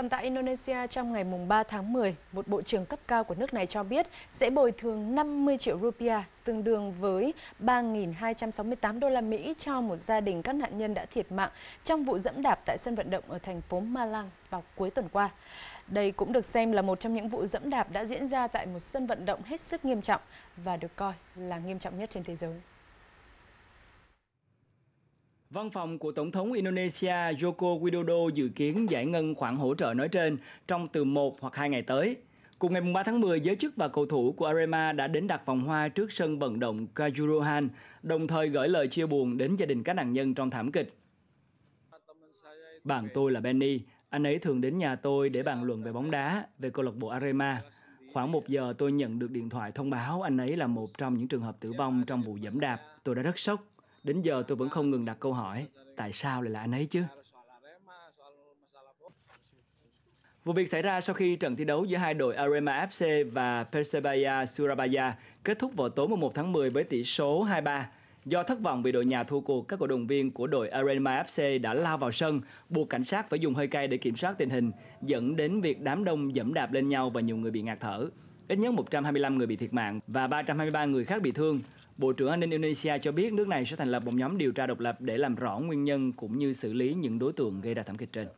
Còn tại Indonesia, trong ngày 3 tháng 10, một bộ trưởng cấp cao của nước này cho biết sẽ bồi thường 50 triệu rupiah, tương đương với 3.268 đô la Mỹ cho một gia đình các nạn nhân đã thiệt mạng trong vụ dẫm đạp tại sân vận động ở thành phố Malang vào cuối tuần qua. Đây cũng được xem là một trong những vụ dẫm đạp đã diễn ra tại một sân vận động hết sức nghiêm trọng và được coi là nghiêm trọng nhất trên thế giới. Văn phòng của Tổng thống Indonesia Joko Widodo dự kiến giải ngân khoản hỗ trợ nói trên trong từ 1 hoặc 2 ngày tới. Cùng ngày 3 tháng 10, giới chức và cầu thủ của Arema đã đến đặt vòng hoa trước sân vận động Kajuruhan, đồng thời gửi lời chia buồn đến gia đình các nạn nhân trong thảm kịch. Bạn tôi là Benny, anh ấy thường đến nhà tôi để bàn luận về bóng đá, về câu lạc bộ Arema. Khoảng một giờ tôi nhận được điện thoại thông báo anh ấy là một trong những trường hợp tử vong trong vụ dẫm đạp. Tôi đã rất sốc. Đến giờ tôi vẫn không ngừng đặt câu hỏi, tại sao lại là anh ấy chứ? Vụ việc xảy ra sau khi trận thi đấu giữa hai đội Arema FC và Persebaya Surabaya kết thúc vào tối 11 tháng 10 với tỷ số 2-3. Do thất vọng vì đội nhà thua cuộc, các cổ động viên của đội Arema FC đã lao vào sân, buộc cảnh sát phải dùng hơi cay để kiểm soát tình hình, dẫn đến việc đám đông dẫm đạp lên nhau và nhiều người bị ngạt thở. Ít nhất 125 người bị thiệt mạng và 323 người khác bị thương. Bộ trưởng An ninh Indonesia cho biết nước này sẽ thành lập một nhóm điều tra độc lập để làm rõ nguyên nhân cũng như xử lý những đối tượng gây ra thảm kịch trên.